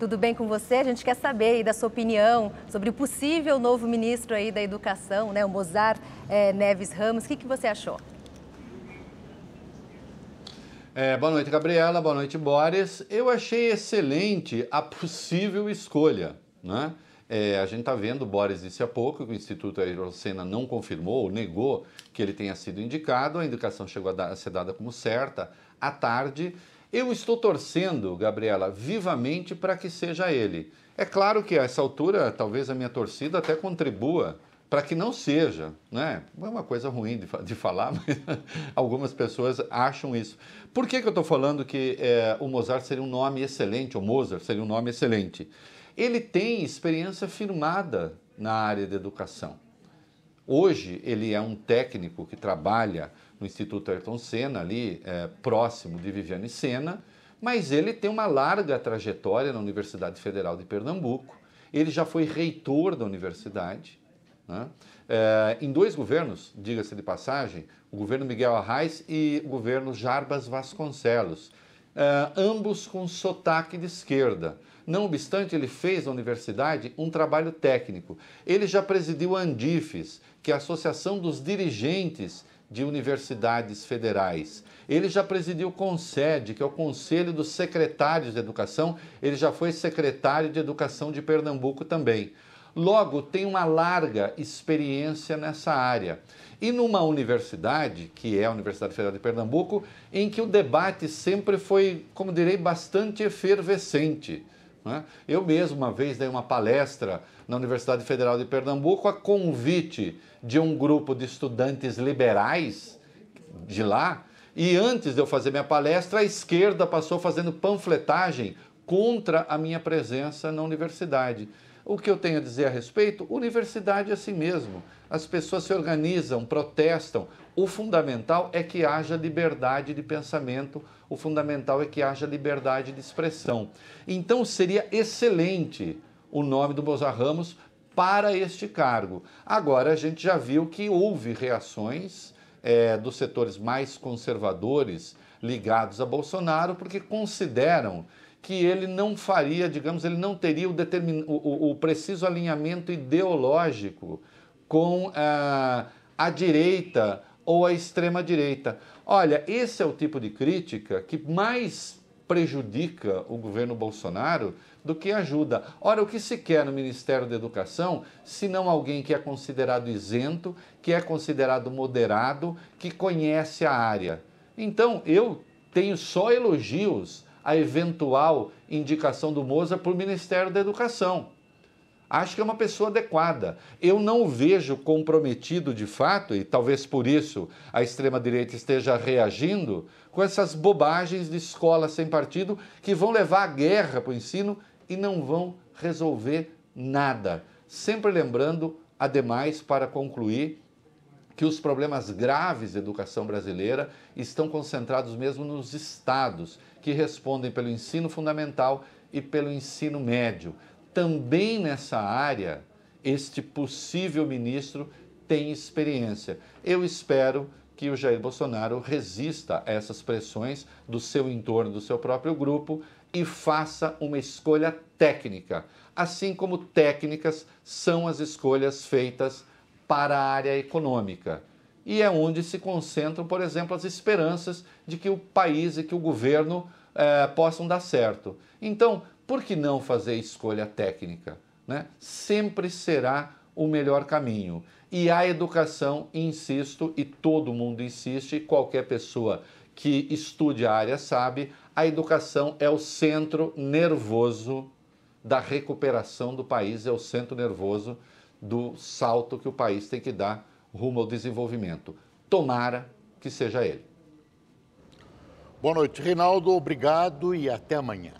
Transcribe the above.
Tudo bem com você? A gente quer saber aí da sua opinião sobre o possível novo ministro aí da Educação, né, o Mozart é, Neves Ramos. O que, que você achou? É, boa noite, Gabriela. Boa noite, Boris. Eu achei excelente a possível escolha. Né? É, a gente está vendo, Boris disse há pouco, que o Instituto Aerocena não confirmou, negou que ele tenha sido indicado. A indicação chegou a, dar, a ser dada como certa à tarde. Eu estou torcendo, Gabriela, vivamente para que seja ele. É claro que a essa altura, talvez a minha torcida até contribua para que não seja, né? É uma coisa ruim de, de falar, mas algumas pessoas acham isso. Por que, que eu estou falando que é, o Mozart seria um nome excelente, O Mozart seria um nome excelente? Ele tem experiência firmada na área de educação. Hoje ele é um técnico que trabalha no Instituto Ayrton Senna, ali é, próximo de Viviane Senna, mas ele tem uma larga trajetória na Universidade Federal de Pernambuco. Ele já foi reitor da universidade. Né? É, em dois governos, diga-se de passagem, o governo Miguel Arraes e o governo Jarbas Vasconcelos. Uh, ambos com sotaque de esquerda. Não obstante, ele fez na universidade um trabalho técnico. Ele já presidiu a Andifes, que é a Associação dos Dirigentes de Universidades Federais. Ele já presidiu o CONSED, que é o Conselho dos Secretários de Educação. Ele já foi secretário de Educação de Pernambuco também. Logo, tem uma larga experiência nessa área. E numa universidade, que é a Universidade Federal de Pernambuco, em que o debate sempre foi, como direi, bastante efervescente. Né? Eu mesmo, uma vez, dei uma palestra na Universidade Federal de Pernambuco a convite de um grupo de estudantes liberais de lá. E antes de eu fazer minha palestra, a esquerda passou fazendo panfletagem contra a minha presença na universidade. O que eu tenho a dizer a respeito? Universidade é assim mesmo. As pessoas se organizam, protestam. O fundamental é que haja liberdade de pensamento, o fundamental é que haja liberdade de expressão. Então seria excelente o nome do Mozart Ramos para este cargo. Agora a gente já viu que houve reações é, dos setores mais conservadores ligados a Bolsonaro, porque consideram que ele não faria, digamos, ele não teria o, determin... o, o preciso alinhamento ideológico com a direita ou a extrema-direita. Olha, esse é o tipo de crítica que mais prejudica o governo Bolsonaro do que ajuda. Ora, o que se quer no Ministério da Educação se não alguém que é considerado isento, que é considerado moderado, que conhece a área? Então, eu tenho só elogios a eventual indicação do Moza para o Ministério da Educação. Acho que é uma pessoa adequada. Eu não o vejo comprometido de fato, e talvez por isso a extrema-direita esteja reagindo, com essas bobagens de escola sem partido que vão levar a guerra para o ensino e não vão resolver nada. Sempre lembrando, ademais, para concluir, que os problemas graves da educação brasileira estão concentrados mesmo nos estados, que respondem pelo ensino fundamental e pelo ensino médio. Também nessa área, este possível ministro tem experiência. Eu espero que o Jair Bolsonaro resista a essas pressões do seu entorno, do seu próprio grupo e faça uma escolha técnica, assim como técnicas são as escolhas feitas para a área econômica. E é onde se concentram, por exemplo, as esperanças de que o país e que o governo eh, possam dar certo. Então, por que não fazer escolha técnica? Né? Sempre será o melhor caminho. E a educação, insisto, e todo mundo insiste, qualquer pessoa que estude a área sabe, a educação é o centro nervoso da recuperação do país, é o centro nervoso do salto que o país tem que dar rumo ao desenvolvimento. Tomara que seja ele. Boa noite, Reinaldo. Obrigado e até amanhã.